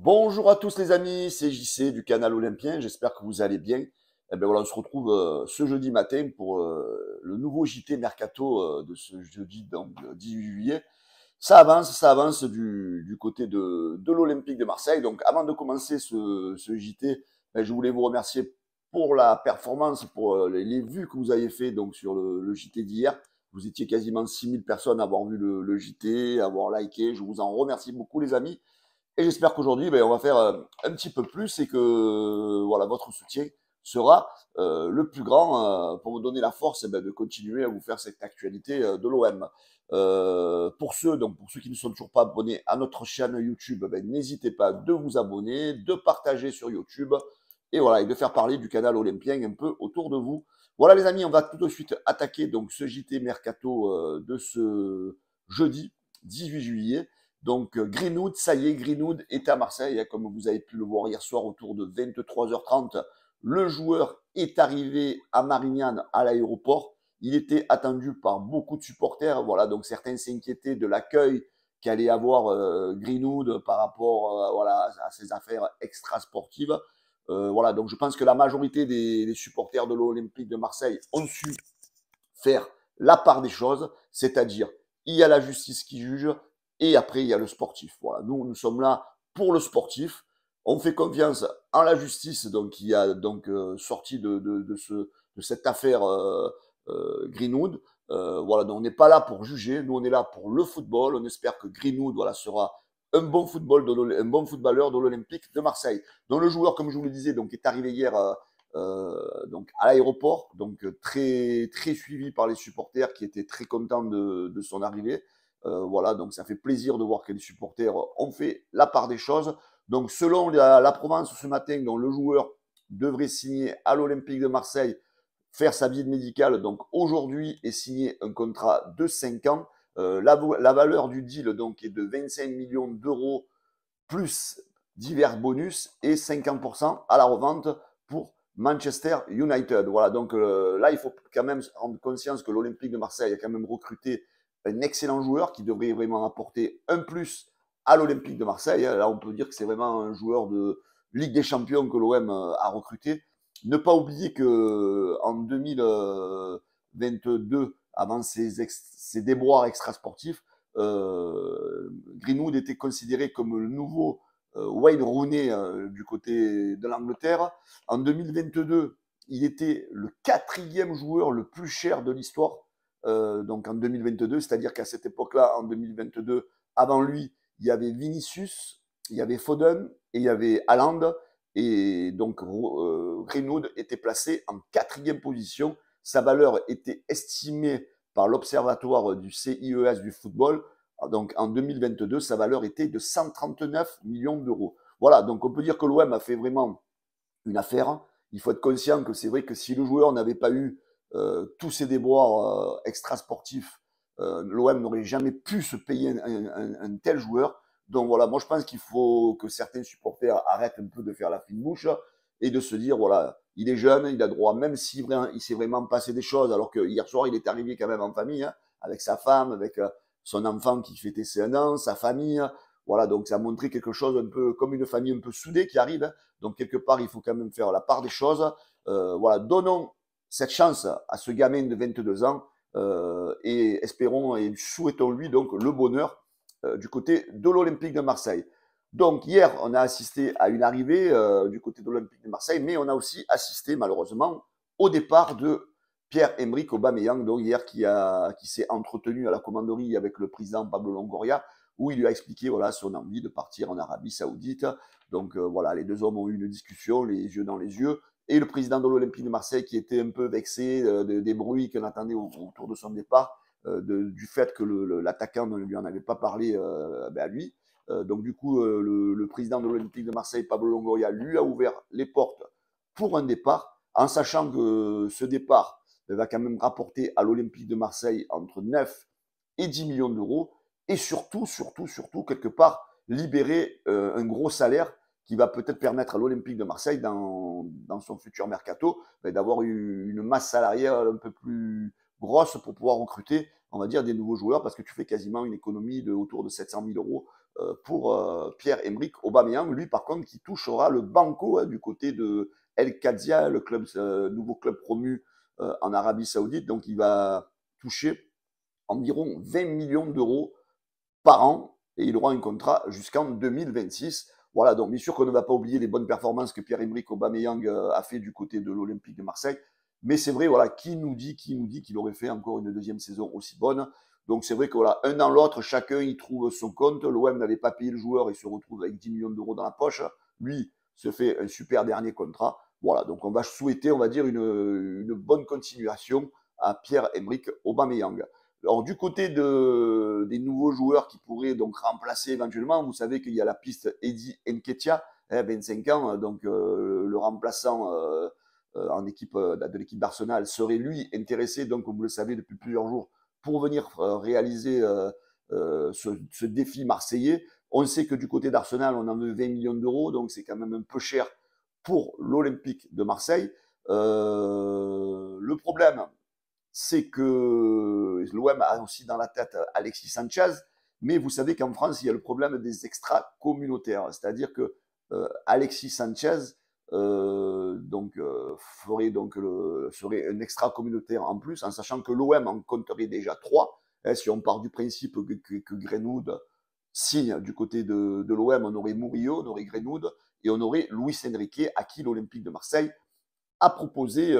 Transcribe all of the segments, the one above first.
Bonjour à tous les amis, c'est JC du canal Olympien, j'espère que vous allez bien. Eh bien voilà, on se retrouve euh, ce jeudi matin pour euh, le nouveau JT Mercato euh, de ce jeudi donc, 18 juillet. Ça avance, ça avance du, côté de, l'Olympique de Marseille. Donc avant de commencer ce, JT, ben, je voulais vous remercier pour la performance, pour les, vues que vous avez fait donc, sur le, JT d'hier. Vous étiez quasiment 6000 personnes à avoir vu le JT, à avoir liké. Je vous en remercie beaucoup les amis. Et j'espère qu'aujourd'hui, ben, on va faire euh, un petit peu plus et que euh, voilà, votre soutien sera euh, le plus grand pour vous donner la force eh ben, de continuer à vous faire cette actualité de l'OM. pour ceux donc pour ceux qui ne sont toujours pas abonnés à notre chaîne YouTube, ben, n'hésitez pas de vous abonner, de partager sur YouTube et voilà et de faire parler du canal olympien un peu autour de vous. Voilà les amis, on va tout de suite attaquer donc ce JT mercato de ce jeudi 18 juillet. Donc euh, Greenwood, ça y est, Greenwood est à Marseille, hein, comme vous avez pu le voir hier soir autour de 23h30. Le joueur est arrivé à Marignane à l'aéroport. Il était attendu par beaucoup de supporters. Voilà, donc certains s'inquiétaient de l'accueil qu'allait avoir euh, Greenwood par rapport euh, à ses affaires extrasportives. voilà, donc je pense que la majorité des supporters de l'Olympique de Marseille ont su faire la part des choses, c'est-à-dire il y a la justice qui juge, et après, il y a le sportif. Voilà, nous, nous sommes là pour le sportif. On fait confiance à la justice, donc qui a donc euh, sorti de, de, de, ce, de cette affaire euh, euh Greenwood. Euh, voilà, donc on n'est pas là pour juger. Nous, on est là pour le football. On espère que Greenwood, voilà, sera un bon football, un bon footballeur de l'Olympique de Marseille. Donc le joueur, comme je vous le disais, donc est arrivé hier. Euh, donc à l'aéroport, donc très très suivi par les supporters qui étaient très contents de, de son arrivée. Euh, voilà, donc ça fait plaisir de voir que les supporters ont fait la part des choses. Donc selon la, Provence ce matin, dont le joueur devrait signer à l'Olympique de Marseille, faire sa visite médicale, donc aujourd'hui, est signé un contrat de 5 ans. Euh, la, valeur du deal donc est de 25 millions d'euros plus divers bonus et 50% à la revente pour Manchester United. Voilà, donc euh, là, il faut quand même rendre conscience que l'Olympique de Marseille a quand même recruté un excellent joueur qui devrait vraiment apporter un plus à l'Olympique de Marseille. Là, on peut dire que c'est vraiment un joueur de Ligue des Champions que l'OM euh, a recruté. Ne pas oublier que euh, en 2022, euh, avant ses, déboires extrasportifs, Greenwood était considéré comme le nouveau Wayne Rooney du côté de l'Angleterre. En 2022, il était le quatrième joueur le plus cher de l'histoire euh, donc en 2022, c'est-à-dire qu'à cette époque-là, en 2022, avant lui, il y avait Vinicius, il y avait Foden et il y avait Haaland. Et donc euh, était placé en quatrième position. Sa valeur était estimée par l'Observatoire du CIES du football. Donc en 2022, sa valeur était de 139 millions d'euros. Voilà, donc on peut dire que l'OM a fait vraiment une affaire. Il faut être conscient que c'est vrai que si le joueur n'avait pas eu euh, tous ces déboires euh, extrasportifs, euh, l'OM n'aurait jamais pu se payer un, tel joueur. Donc voilà, moi je pense qu'il faut que certains supporters arrêtent un peu de faire la fine bouche et de se dire voilà, il est jeune, il a droit, même si il s'est vraiment passé des choses, alors que hier soir il est arrivé quand même en famille, hein, avec sa femme, avec son enfant qui fêtait ses 1 an, sa famille. Voilà, donc ça a montré quelque chose un peu comme une famille un peu soudée qui arrive. Hein. donc quelque part, il faut quand même faire la part des choses. voilà, donnons cette chance à ce gamin de 22 ans euh, et espérons et souhaitons-lui donc le bonheur euh, du côté de l'Olympique de Marseille. Donc hier, on a assisté à une arrivée euh, du côté de l'Olympique de Marseille, mais on a aussi assisté malheureusement au départ de Pierre-Emerick Aubameyang, donc hier qui, s'est entretenu à la commanderie avec le président Pablo Longoria, où il lui a expliqué voilà son envie de partir en Arabie Saoudite. Donc voilà, les deux hommes ont eu une discussion, les yeux dans les yeux et le président de l'Olympique de Marseille qui était un peu vexé euh, des, bruits qu'on attendait autour de son départ, euh, du fait que l'attaquant ne lui en avait pas parlé euh, ben à lui. donc du coup, le, président de l'Olympique de Marseille, Pablo Longoria, lui a ouvert les portes pour un départ, en sachant que ce départ va quand même rapporter à l'Olympique de Marseille entre 9 et 10 millions d'euros, et surtout, surtout, surtout, quelque part, libérer un gros salaire qui va peut-être permettre à l'Olympique de Marseille, dans, son futur mercato, ben, d'avoir une masse salariale un peu plus grosse pour pouvoir recruter, on va dire, des nouveaux joueurs, parce que tu fais quasiment une économie de autour de 700 000 euros euh, pour euh, Pierre-Emerick Aubameyang, lui par contre qui touchera le banco hein, du côté de El Khadija, le club, euh, nouveau club promu en Arabie Saoudite, donc il va toucher environ 20 millions d'euros par an et il aura un contrat jusqu'en 2026. Voilà, donc bien sûr qu'on ne va pas oublier les bonnes performances que Pierre-Emerick Aubameyang euh, a fait du côté de l'Olympique de Marseille. Mais c'est vrai, voilà, qui nous dit, qui nous dit qu'il aurait fait encore une deuxième saison aussi bonne Donc c'est vrai que un dans l'autre, chacun y trouve son compte. L'OM n'avait pas payé le joueur, et se retrouve avec 10 millions d'euros dans la poche. Lui se fait un super dernier contrat. Voilà, donc on va souhaiter, on va dire, une, une bonne continuation à Pierre-Emerick Aubameyang. Alors, du côté des nouveaux joueurs qui pourraient donc remplacer éventuellement, vous savez qu'il y a la piste Eddie Nketia, 25 hein, ans, donc euh, le remplaçant euh, euh, en équipe de l'équipe d'Arsenal serait lui intéressé, donc comme vous le savez depuis plusieurs jours, pour venir réaliser ce, ce, défi marseillais. On sait que du côté d'Arsenal, on en veut 20 millions d'euros, donc c'est quand même un peu cher pour l'Olympique de Marseille. le problème, c'est que l'OM a aussi dans la tête Alexis Sanchez, mais vous savez qu'en France, il y a le problème des extra communautaires, c'est-à-dire que euh, Alexis Sanchez euh, donc, euh, ferait donc serait un extra communautaire en plus, en sachant que l'OM en compterait déjà trois. Hein, si on part du principe que, Grenoud signe du côté de, l'OM, on aurait Murillo, on aurait Greenwood et on aurait Luis Enrique, à qui l'Olympique de Marseille a proposé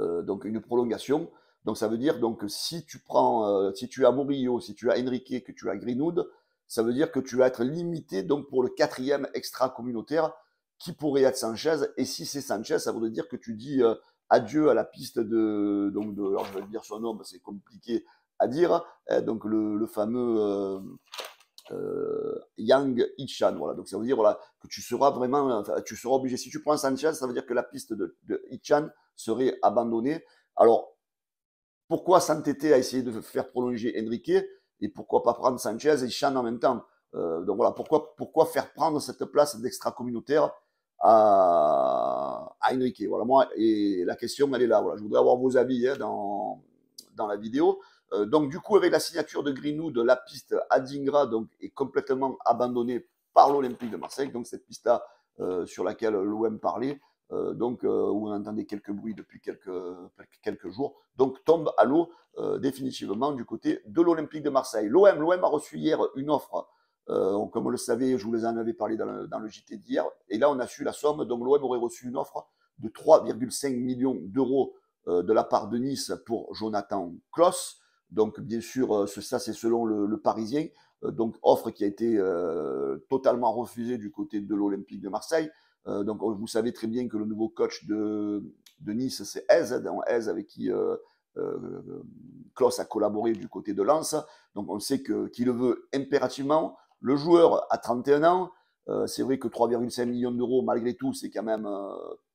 euh, donc une prolongation. Donc ça veut dire donc si tu prends, euh, si tu as Morillo si tu as Enrique, que tu as Greenwood, ça veut dire que tu vas être limité donc pour le quatrième extra communautaire qui pourrait être Sanchez. Et si c'est Sanchez, ça veut dire que tu dis euh, adieu à la piste de donc de, alors je vais dire son nom, c'est compliqué à dire. Hein, donc le, fameux Yang Ichan, voilà. Donc ça veut dire voilà que tu seras vraiment, tu seras obligé. Si tu prends Sanchez, ça veut dire que la piste de, de serait abandonné. Alors, pourquoi s'entêter a essayé de faire prolonger Enrique et pourquoi pas prendre Sanchez et Chan en même temps euh, Donc voilà, pourquoi, pourquoi faire prendre cette place d'extra-communautaire à, Enrique Voilà, moi, et la question, elle est là. Voilà, je voudrais avoir vos avis hein, dans, dans la vidéo. Euh, donc du coup, avec la signature de de la piste Adingra donc, est complètement abandonnée par l'Olympique de Marseille. Donc cette piste-là euh, sur laquelle l'OM parlait, euh, donc euh, où on entendait quelques bruits depuis quelques, jours, donc tombe à l'eau euh, définitivement du côté de l'Olympique de Marseille. L'OM, l'OM a reçu hier une offre, comme vous le savez, je vous en avais parlé dans le, dans JT d'hier, et là on a su la somme, donc l'OM aurait reçu une offre de 3,5 millions d'euros de la part de Nice pour Jonathan Kloss. Donc bien sûr, ça c'est selon le, le Parisien, donc offre qui a été totalement refusée du côté de l'Olympique de Marseille. Euh, donc, oh, vous savez très bien que le nouveau coach de, Nice, c'est Ez, avec qui euh, euh Klaus a collaboré du côté de Lens. Donc, on sait que qu'il le veut impérativement. Le joueur a 31 ans. Euh, c'est vrai que 3,5 millions d'euros, malgré tout, c'est quand même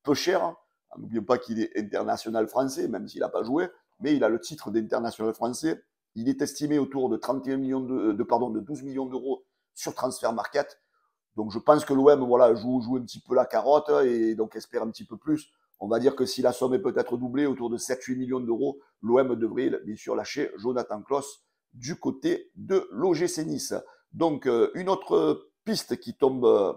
peu cher. N'oublions pas qu'il est international français, même s'il n'a pas joué, mais il a le titre d'international français. Il est estimé autour de 31 millions pardon, de 12 millions d'euros sur transfert market. Donc je pense que l'OM voilà, joue, un petit peu la carotte et donc espère un petit peu plus. On va dire que si la somme est peut-être doublée, autour de 7-8 millions d'euros, l'OM devrait bien sûr lâcher Jonathan Kloss du côté de l'OGC Nice. Donc euh, une autre piste qui tombe euh,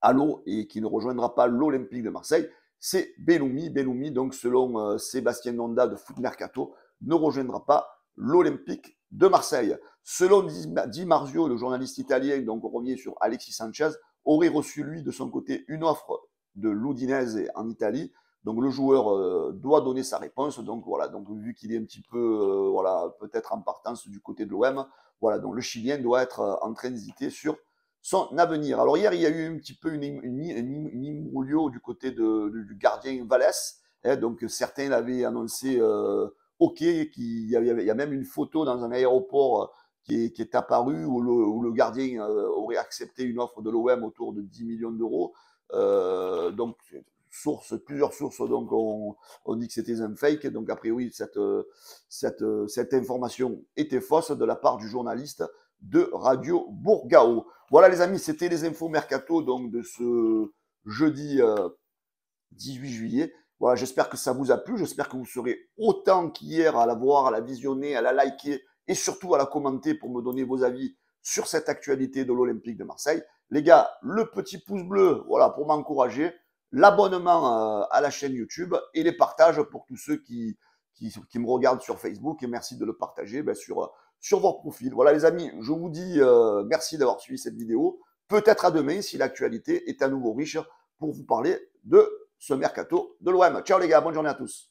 à l'eau et qui ne rejoindra pas l'Olympique de Marseille, c'est Bellumi. Beloumi donc selon euh, Sébastien Nonda de Foot Mercato, ne rejoindra pas l'Olympique de Marseille. Selon Di Marzio, le journaliste italien, donc on revient sur Alexis Sanchez, aurait reçu lui de son côté une offre de l'Udinese en Italie. Donc le joueur euh, doit donner sa réponse. Donc voilà, donc vu qu'il est un petit peu euh, voilà, peut-être en partance du côté de l'OM, voilà, donc le Chilien doit être euh, en train d'hésiter sur son avenir. Alors hier, il y a eu un petit peu une, une, du côté du gardien Vallès. Hein. donc certains l'avaient annoncé Ok, il, y a, même une photo dans un aéroport euh, qui est, apparue où le, gardien euh, aurait accepté une offre de l'OM autour de 10 millions d'euros. Euh, donc, source plusieurs sources donc on, dit que c'était un fake. Donc, a priori, cette, information était fausse de la part du journaliste de Radio Bourgao. Voilà les amis, c'était les infos mercato donc de ce jeudi 18 juillet. Voilà, j'espère que ça vous a plu. J'espère que vous serez autant qu'hier à la voir, à la visionner, à la liker et surtout à la commenter pour me donner vos avis sur cette actualité de l'Olympique de Marseille. Les gars, le petit pouce bleu, voilà, pour m'encourager, l'abonnement euh, à la chaîne YouTube et les partages pour tous ceux qui, qui, me regardent sur Facebook. Et merci de le partager ben, sur, sur vos profils. Voilà, les amis, je vous dis euh, merci d'avoir suivi cette vidéo. Peut-être à demain si l'actualité est à nouveau riche pour vous parler de ce mercato de l'OM. Ciao les gars, bonne journée à tous.